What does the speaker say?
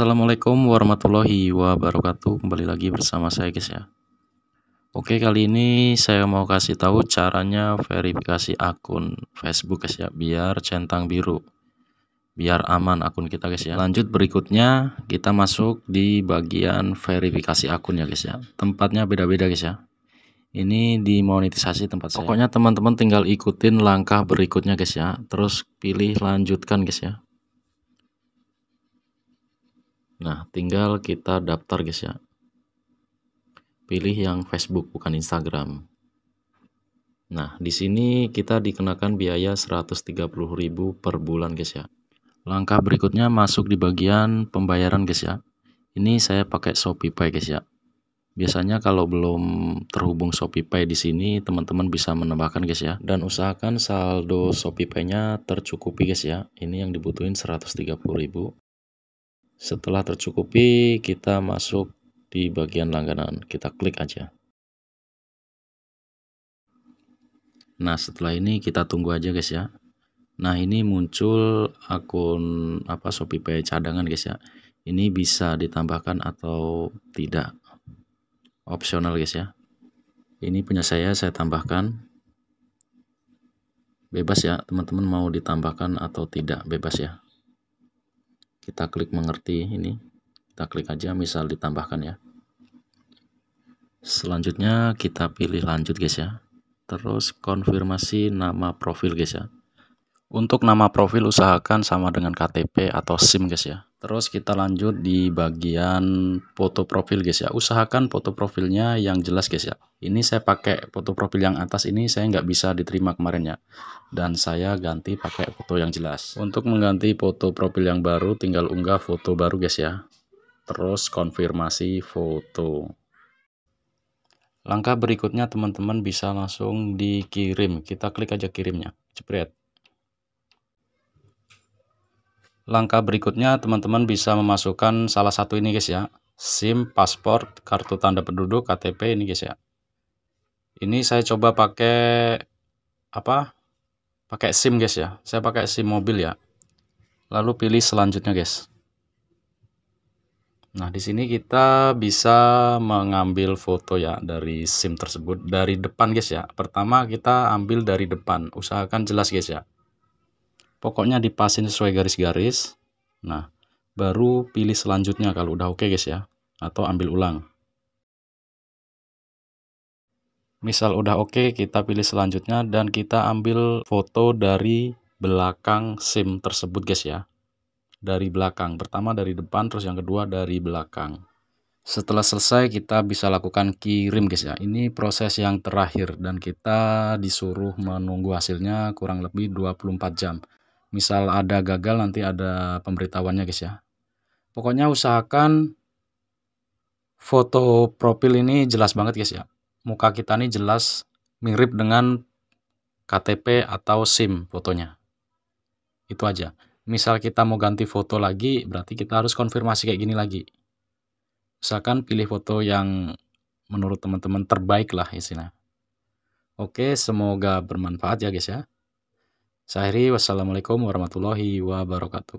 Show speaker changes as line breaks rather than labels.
Assalamualaikum warahmatullahi wabarakatuh Kembali lagi bersama saya guys ya Oke kali ini saya mau kasih tahu caranya verifikasi akun Facebook guys ya Biar centang biru Biar aman akun kita guys ya Lanjut berikutnya kita masuk di bagian verifikasi akun ya guys ya Tempatnya beda-beda guys ya ini monetisasi tempat saya. Pokoknya teman-teman tinggal ikutin langkah berikutnya guys ya. Terus pilih lanjutkan guys ya. Nah, tinggal kita daftar guys ya. Pilih yang Facebook bukan Instagram. Nah, di sini kita dikenakan biaya 130.000 per bulan guys ya. Langkah berikutnya masuk di bagian pembayaran guys ya. Ini saya pakai ShopeePay, guys ya. Biasanya kalau belum terhubung ShopeePay di sini teman-teman bisa menambahkan guys ya dan usahakan saldo shopeepay nya tercukupi guys ya. Ini yang dibutuhin 130.000 setelah tercukupi, kita masuk di bagian langganan. Kita klik aja. Nah, setelah ini kita tunggu aja guys ya. Nah, ini muncul akun apa ShopeePay cadangan guys ya. Ini bisa ditambahkan atau tidak. Opsional guys ya. Ini punya saya, saya tambahkan bebas ya teman-teman mau ditambahkan atau tidak bebas ya kita klik mengerti ini kita klik aja misal ditambahkan ya selanjutnya kita pilih lanjut guys ya terus konfirmasi nama profil guys ya untuk nama profil usahakan sama dengan KTP atau SIM guys ya Terus kita lanjut di bagian foto profil guys ya. Usahakan foto profilnya yang jelas guys ya. Ini saya pakai foto profil yang atas ini saya nggak bisa diterima kemarin ya. Dan saya ganti pakai foto yang jelas. Untuk mengganti foto profil yang baru tinggal unggah foto baru guys ya. Terus konfirmasi foto. Langkah berikutnya teman-teman bisa langsung dikirim. Kita klik aja kirimnya. Cepret. Langkah berikutnya teman-teman bisa memasukkan salah satu ini guys ya. SIM, paspor, kartu tanda penduduk, KTP ini guys ya. Ini saya coba pakai apa? Pakai SIM guys ya. Saya pakai SIM mobil ya. Lalu pilih selanjutnya guys. Nah, di sini kita bisa mengambil foto ya dari SIM tersebut dari depan guys ya. Pertama kita ambil dari depan, usahakan jelas guys ya pokoknya dipasin sesuai garis-garis nah baru pilih selanjutnya kalau udah oke okay guys ya atau ambil ulang misal udah oke okay, kita pilih selanjutnya dan kita ambil foto dari belakang SIM tersebut guys ya dari belakang pertama dari depan terus yang kedua dari belakang setelah selesai kita bisa lakukan kirim guys ya ini proses yang terakhir dan kita disuruh menunggu hasilnya kurang lebih 24 jam misal ada gagal nanti ada pemberitahuannya guys ya pokoknya usahakan foto profil ini jelas banget guys ya muka kita ini jelas mirip dengan KTP atau SIM fotonya itu aja misal kita mau ganti foto lagi berarti kita harus konfirmasi kayak gini lagi usahakan pilih foto yang menurut teman-teman terbaik lah isinya oke semoga bermanfaat ya guys ya saya wassalamualaikum warahmatullahi wabarakatuh.